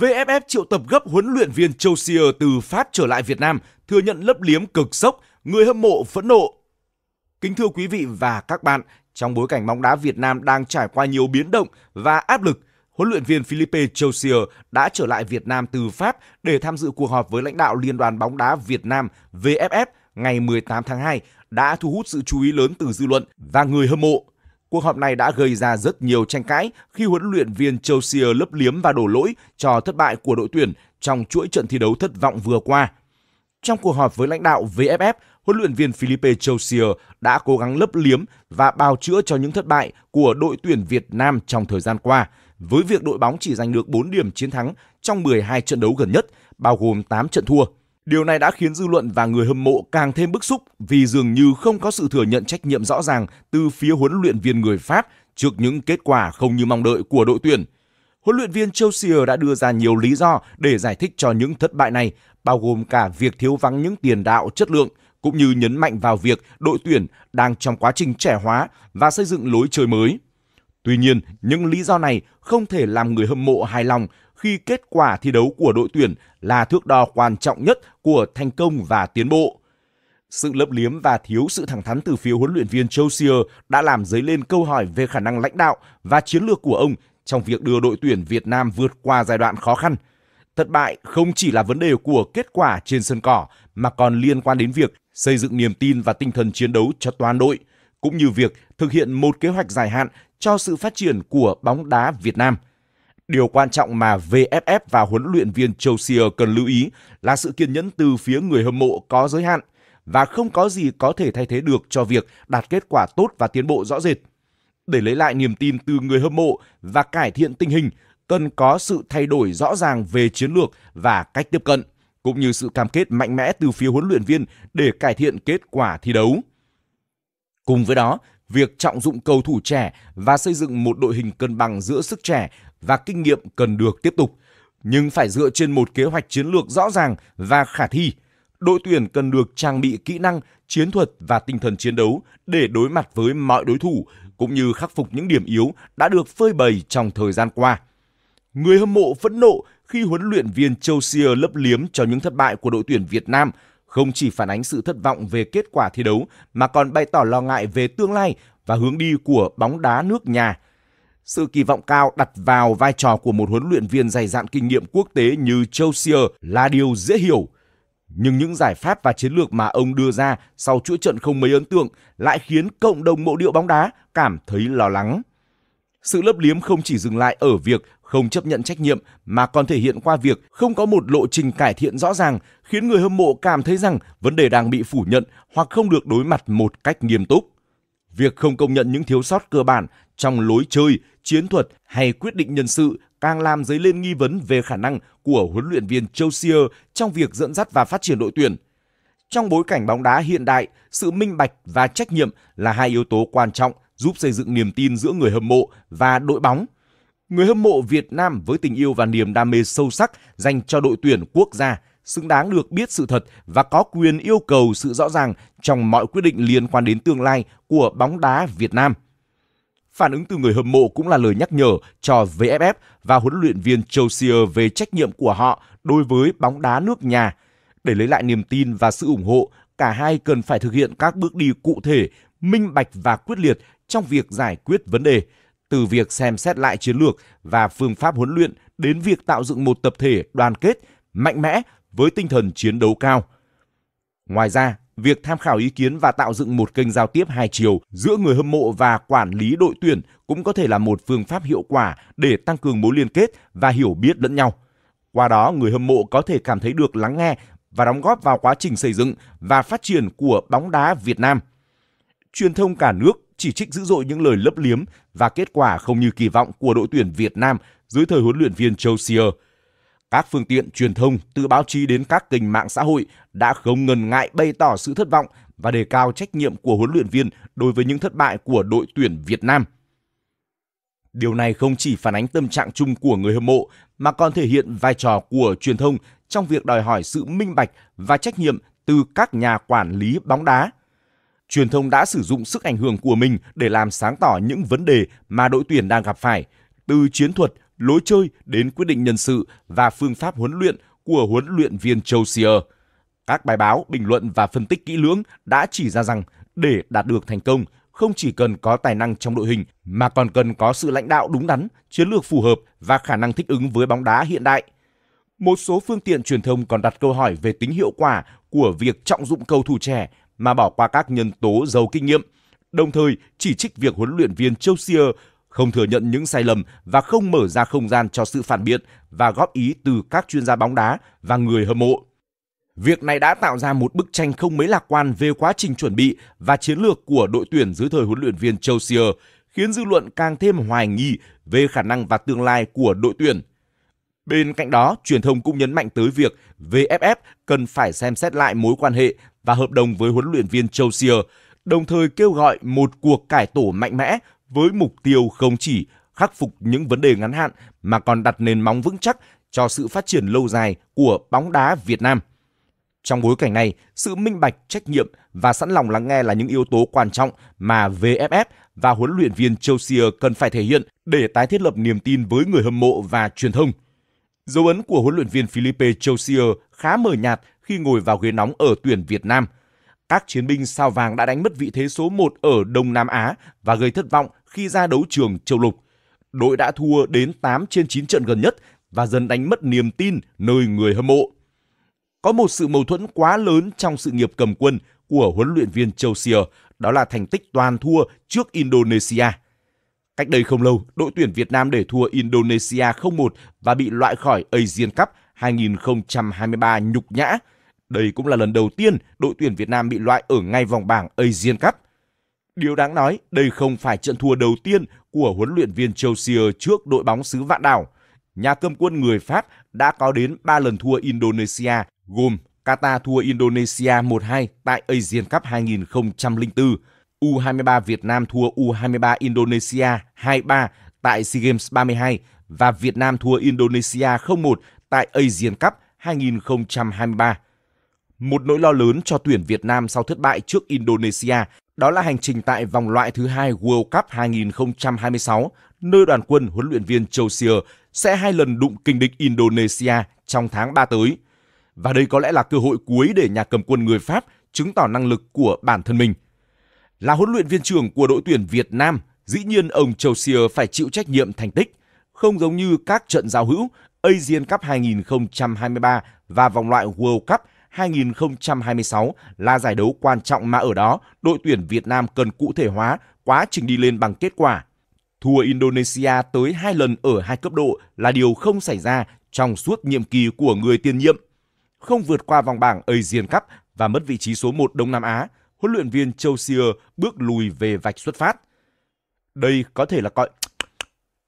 VFF triệu tập gấp huấn luyện viên Chelsea từ Pháp trở lại Việt Nam, thừa nhận lấp liếm cực sốc, người hâm mộ phẫn nộ. Kính thưa quý vị và các bạn, trong bối cảnh bóng đá Việt Nam đang trải qua nhiều biến động và áp lực, huấn luyện viên Philippe Chelsea đã trở lại Việt Nam từ Pháp để tham dự cuộc họp với lãnh đạo Liên đoàn bóng đá Việt Nam VFF ngày 18 tháng 2 đã thu hút sự chú ý lớn từ dư luận và người hâm mộ. Cuộc họp này đã gây ra rất nhiều tranh cãi khi huấn luyện viên Chelsea lấp liếm và đổ lỗi cho thất bại của đội tuyển trong chuỗi trận thi đấu thất vọng vừa qua. Trong cuộc họp với lãnh đạo VFF, huấn luyện viên Philippe Chelsea đã cố gắng lấp liếm và bào chữa cho những thất bại của đội tuyển Việt Nam trong thời gian qua, với việc đội bóng chỉ giành được 4 điểm chiến thắng trong 12 trận đấu gần nhất, bao gồm 8 trận thua. Điều này đã khiến dư luận và người hâm mộ càng thêm bức xúc vì dường như không có sự thừa nhận trách nhiệm rõ ràng từ phía huấn luyện viên người Pháp trước những kết quả không như mong đợi của đội tuyển. Huấn luyện viên Chelsea đã đưa ra nhiều lý do để giải thích cho những thất bại này, bao gồm cả việc thiếu vắng những tiền đạo chất lượng, cũng như nhấn mạnh vào việc đội tuyển đang trong quá trình trẻ hóa và xây dựng lối chơi mới. Tuy nhiên, những lý do này không thể làm người hâm mộ hài lòng khi kết quả thi đấu của đội tuyển là thước đo quan trọng nhất của thành công và tiến bộ. Sự lấp liếm và thiếu sự thẳng thắn từ phía huấn luyện viên Chausier đã làm dấy lên câu hỏi về khả năng lãnh đạo và chiến lược của ông trong việc đưa đội tuyển Việt Nam vượt qua giai đoạn khó khăn. Thất bại không chỉ là vấn đề của kết quả trên sân cỏ mà còn liên quan đến việc xây dựng niềm tin và tinh thần chiến đấu cho toàn đội, cũng như việc thực hiện một kế hoạch dài hạn cho sự phát triển của bóng đá Việt Nam – Điều quan trọng mà VFF và huấn luyện viên Chelsea cần lưu ý là sự kiên nhẫn từ phía người hâm mộ có giới hạn và không có gì có thể thay thế được cho việc đạt kết quả tốt và tiến bộ rõ rệt. Để lấy lại niềm tin từ người hâm mộ và cải thiện tình hình, cần có sự thay đổi rõ ràng về chiến lược và cách tiếp cận, cũng như sự cam kết mạnh mẽ từ phía huấn luyện viên để cải thiện kết quả thi đấu. Cùng với đó, việc trọng dụng cầu thủ trẻ và xây dựng một đội hình cân bằng giữa sức trẻ và kinh nghiệm cần được tiếp tục, nhưng phải dựa trên một kế hoạch chiến lược rõ ràng và khả thi. Đội tuyển cần được trang bị kỹ năng, chiến thuật và tinh thần chiến đấu để đối mặt với mọi đối thủ cũng như khắc phục những điểm yếu đã được phơi bày trong thời gian qua. Người hâm mộ phẫn nộ khi huấn luyện viên Châu Sier lấp liếm cho những thất bại của đội tuyển Việt Nam không chỉ phản ánh sự thất vọng về kết quả thi đấu mà còn bày tỏ lo ngại về tương lai và hướng đi của bóng đá nước nhà – sự kỳ vọng cao đặt vào vai trò của một huấn luyện viên dày dạn kinh nghiệm quốc tế như Chelsea là điều dễ hiểu. Nhưng những giải pháp và chiến lược mà ông đưa ra sau chuỗi trận không mấy ấn tượng lại khiến cộng đồng mộ điệu bóng đá cảm thấy lo lắng. Sự lấp liếm không chỉ dừng lại ở việc không chấp nhận trách nhiệm mà còn thể hiện qua việc không có một lộ trình cải thiện rõ ràng, khiến người hâm mộ cảm thấy rằng vấn đề đang bị phủ nhận hoặc không được đối mặt một cách nghiêm túc. Việc không công nhận những thiếu sót cơ bản trong lối chơi, chiến thuật hay quyết định nhân sự càng làm dấy lên nghi vấn về khả năng của huấn luyện viên Chelsea trong việc dẫn dắt và phát triển đội tuyển. Trong bối cảnh bóng đá hiện đại, sự minh bạch và trách nhiệm là hai yếu tố quan trọng giúp xây dựng niềm tin giữa người hâm mộ và đội bóng. Người hâm mộ Việt Nam với tình yêu và niềm đam mê sâu sắc dành cho đội tuyển quốc gia xứng đáng được biết sự thật và có quyền yêu cầu sự rõ ràng trong mọi quyết định liên quan đến tương lai của bóng đá Việt Nam. Phản ứng từ người hâm mộ cũng là lời nhắc nhở cho VFF và huấn luyện viên Chausier về trách nhiệm của họ đối với bóng đá nước nhà. Để lấy lại niềm tin và sự ủng hộ, cả hai cần phải thực hiện các bước đi cụ thể, minh bạch và quyết liệt trong việc giải quyết vấn đề, từ việc xem xét lại chiến lược và phương pháp huấn luyện đến việc tạo dựng một tập thể đoàn kết mạnh mẽ với tinh thần chiến đấu cao. Ngoài ra, việc tham khảo ý kiến và tạo dựng một kênh giao tiếp hai chiều giữa người hâm mộ và quản lý đội tuyển cũng có thể là một phương pháp hiệu quả để tăng cường mối liên kết và hiểu biết lẫn nhau. Qua đó, người hâm mộ có thể cảm thấy được lắng nghe và đóng góp vào quá trình xây dựng và phát triển của bóng đá Việt Nam. Truyền thông cả nước chỉ trích dữ dội những lời lấp liếm và kết quả không như kỳ vọng của đội tuyển Việt Nam dưới thời huấn luyện viên Châu Sier. Các phương tiện truyền thông, từ báo chí đến các kênh mạng xã hội đã không ngần ngại bày tỏ sự thất vọng và đề cao trách nhiệm của huấn luyện viên đối với những thất bại của đội tuyển Việt Nam. Điều này không chỉ phản ánh tâm trạng chung của người hâm mộ mà còn thể hiện vai trò của truyền thông trong việc đòi hỏi sự minh bạch và trách nhiệm từ các nhà quản lý bóng đá. Truyền thông đã sử dụng sức ảnh hưởng của mình để làm sáng tỏ những vấn đề mà đội tuyển đang gặp phải, từ chiến thuật lối chơi đến quyết định nhân sự và phương pháp huấn luyện của huấn luyện viên Chosier. Các bài báo, bình luận và phân tích kỹ lưỡng đã chỉ ra rằng để đạt được thành công, không chỉ cần có tài năng trong đội hình mà còn cần có sự lãnh đạo đúng đắn, chiến lược phù hợp và khả năng thích ứng với bóng đá hiện đại. Một số phương tiện truyền thông còn đặt câu hỏi về tính hiệu quả của việc trọng dụng cầu thủ trẻ mà bỏ qua các nhân tố giàu kinh nghiệm, đồng thời chỉ trích việc huấn luyện viên Chelsea không thừa nhận những sai lầm và không mở ra không gian cho sự phản biện và góp ý từ các chuyên gia bóng đá và người hâm mộ. Việc này đã tạo ra một bức tranh không mấy lạc quan về quá trình chuẩn bị và chiến lược của đội tuyển dưới thời huấn luyện viên Chelsea, khiến dư luận càng thêm hoài nghi về khả năng và tương lai của đội tuyển. Bên cạnh đó, truyền thông cũng nhấn mạnh tới việc VFF cần phải xem xét lại mối quan hệ và hợp đồng với huấn luyện viên Chelsea, đồng thời kêu gọi một cuộc cải tổ mạnh mẽ với mục tiêu không chỉ khắc phục những vấn đề ngắn hạn mà còn đặt nền móng vững chắc cho sự phát triển lâu dài của bóng đá Việt Nam. Trong bối cảnh này, sự minh bạch, trách nhiệm và sẵn lòng lắng nghe là những yếu tố quan trọng mà VFF và huấn luyện viên Chelsea cần phải thể hiện để tái thiết lập niềm tin với người hâm mộ và truyền thông. Dấu ấn của huấn luyện viên Felipe Chelsea khá mờ nhạt khi ngồi vào ghế nóng ở tuyển Việt Nam – các chiến binh sao vàng đã đánh mất vị thế số 1 ở Đông Nam Á và gây thất vọng khi ra đấu trường châu lục. Đội đã thua đến 8 trên 9 trận gần nhất và dần đánh mất niềm tin nơi người hâm mộ. Có một sự mâu thuẫn quá lớn trong sự nghiệp cầm quân của huấn luyện viên Châu Sier, đó là thành tích toàn thua trước Indonesia. Cách đây không lâu, đội tuyển Việt Nam để thua Indonesia 0-1 và bị loại khỏi Asian Cup 2023 nhục nhã đây cũng là lần đầu tiên đội tuyển Việt Nam bị loại ở ngay vòng bảng Asian Cup. Điều đáng nói, đây không phải trận thua đầu tiên của huấn luyện viên Chelsea trước đội bóng xứ Vạn Đảo. Nhà cầm quân người Pháp đã có đến 3 lần thua Indonesia, gồm Qatar thua Indonesia 1-2 tại Asian Cup 2004, U23 Việt Nam thua U23 Indonesia 2-3 tại SEA Games 32 và Việt Nam thua Indonesia 0-1 tại Asian Cup 2023. Một nỗi lo lớn cho tuyển Việt Nam sau thất bại trước Indonesia đó là hành trình tại vòng loại thứ hai World Cup 2026, nơi đoàn quân huấn luyện viên Châu Sier sẽ hai lần đụng kình địch Indonesia trong tháng 3 tới. Và đây có lẽ là cơ hội cuối để nhà cầm quân người Pháp chứng tỏ năng lực của bản thân mình. Là huấn luyện viên trưởng của đội tuyển Việt Nam, dĩ nhiên ông Châu Sier phải chịu trách nhiệm thành tích, không giống như các trận giao hữu Asian Cup 2023 và vòng loại World Cup 2026 là giải đấu quan trọng mà ở đó đội tuyển Việt Nam cần cụ thể hóa quá trình đi lên bằng kết quả. Thua Indonesia tới hai lần ở hai cấp độ là điều không xảy ra trong suốt nhiệm kỳ của người tiền nhiệm. Không vượt qua vòng bảng Asian Cup và mất vị trí số 1 Đông Nam Á, huấn luyện viên Châu Siêu bước lùi về vạch xuất phát. Đây có thể là coi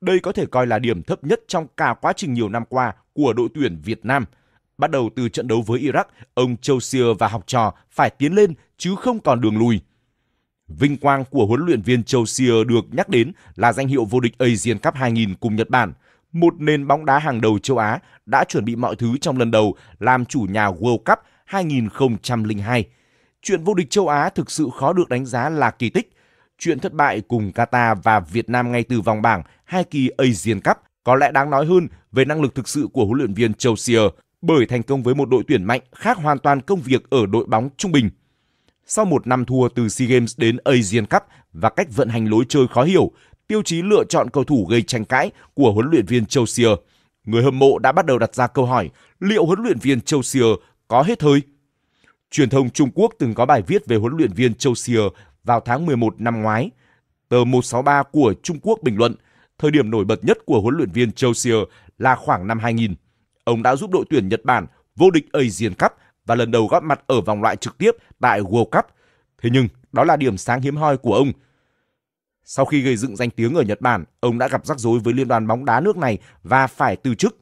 đây có thể coi là điểm thấp nhất trong cả quá trình nhiều năm qua của đội tuyển Việt Nam – Bắt đầu từ trận đấu với Iraq, ông Chausier và học trò phải tiến lên chứ không còn đường lùi. Vinh quang của huấn luyện viên Chausier được nhắc đến là danh hiệu vô địch Asian Cup 2000 cùng Nhật Bản. Một nền bóng đá hàng đầu châu Á đã chuẩn bị mọi thứ trong lần đầu làm chủ nhà World Cup 2002. Chuyện vô địch châu Á thực sự khó được đánh giá là kỳ tích. Chuyện thất bại cùng Qatar và Việt Nam ngay từ vòng bảng hai kỳ Asian Cup có lẽ đáng nói hơn về năng lực thực sự của huấn luyện viên Chausier bởi thành công với một đội tuyển mạnh khác hoàn toàn công việc ở đội bóng trung bình. Sau một năm thua từ SEA Games đến Asian Cup và cách vận hành lối chơi khó hiểu, tiêu chí lựa chọn cầu thủ gây tranh cãi của huấn luyện viên Châu Sier, người hâm mộ đã bắt đầu đặt ra câu hỏi liệu huấn luyện viên Châu Sier có hết hơi? Truyền thông Trung Quốc từng có bài viết về huấn luyện viên Châu Sier vào tháng 11 năm ngoái. Tờ 163 của Trung Quốc bình luận, thời điểm nổi bật nhất của huấn luyện viên Châu Sier là khoảng năm 2000 ông đã giúp đội tuyển Nhật Bản vô địch Asian Cup và lần đầu góp mặt ở vòng loại trực tiếp tại World Cup. Thế nhưng, đó là điểm sáng hiếm hoi của ông. Sau khi gây dựng danh tiếng ở Nhật Bản, ông đã gặp rắc rối với liên đoàn bóng đá nước này và phải từ chức.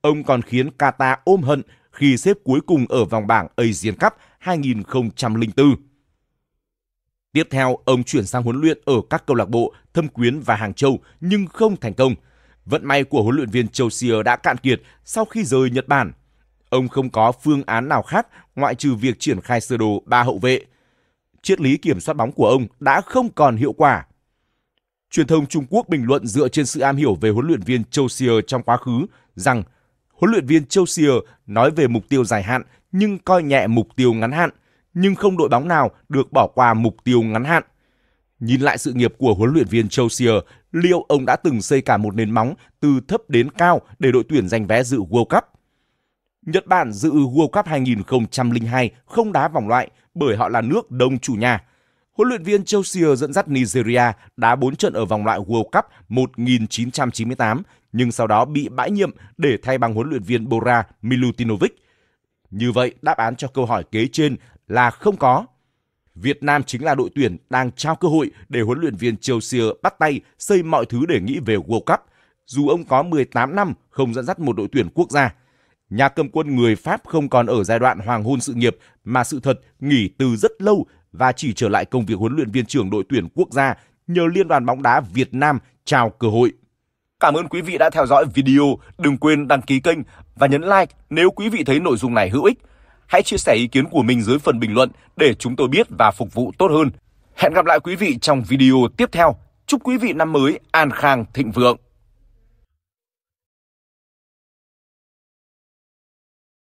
Ông còn khiến Qatar ôm hận khi xếp cuối cùng ở vòng bảng Asian Cup 2004. Tiếp theo, ông chuyển sang huấn luyện ở các câu lạc bộ Thâm Quyến và Hàng Châu nhưng không thành công – Vận may của huấn luyện viên Chelsea đã cạn kiệt sau khi rời Nhật Bản. Ông không có phương án nào khác ngoại trừ việc triển khai sơ đồ ba hậu vệ. Triết lý kiểm soát bóng của ông đã không còn hiệu quả. Truyền thông Trung Quốc bình luận dựa trên sự am hiểu về huấn luyện viên Chelsea trong quá khứ rằng huấn luyện viên Chelsea nói về mục tiêu dài hạn nhưng coi nhẹ mục tiêu ngắn hạn, nhưng không đội bóng nào được bỏ qua mục tiêu ngắn hạn – Nhìn lại sự nghiệp của huấn luyện viên Chosier, liệu ông đã từng xây cả một nền móng từ thấp đến cao để đội tuyển giành vé dự World Cup? Nhật Bản dự World Cup 2002 không đá vòng loại bởi họ là nước đông chủ nhà. Huấn luyện viên Chelsea dẫn dắt Nigeria đá 4 trận ở vòng loại World Cup 1998 nhưng sau đó bị bãi nhiệm để thay bằng huấn luyện viên Bora Milutinovic. Như vậy, đáp án cho câu hỏi kế trên là không có. Việt Nam chính là đội tuyển đang trao cơ hội để huấn luyện viên Chelsea bắt tay xây mọi thứ để nghĩ về World Cup, dù ông có 18 năm không dẫn dắt một đội tuyển quốc gia. Nhà cầm quân người Pháp không còn ở giai đoạn hoàng hôn sự nghiệp mà sự thật nghỉ từ rất lâu và chỉ trở lại công việc huấn luyện viên trưởng đội tuyển quốc gia nhờ Liên đoàn bóng đá Việt Nam trao cơ hội. Cảm ơn quý vị đã theo dõi video, đừng quên đăng ký kênh và nhấn like nếu quý vị thấy nội dung này hữu ích. Hãy chia sẻ ý kiến của mình dưới phần bình luận để chúng tôi biết và phục vụ tốt hơn. Hẹn gặp lại quý vị trong video tiếp theo. Chúc quý vị năm mới an khang thịnh vượng.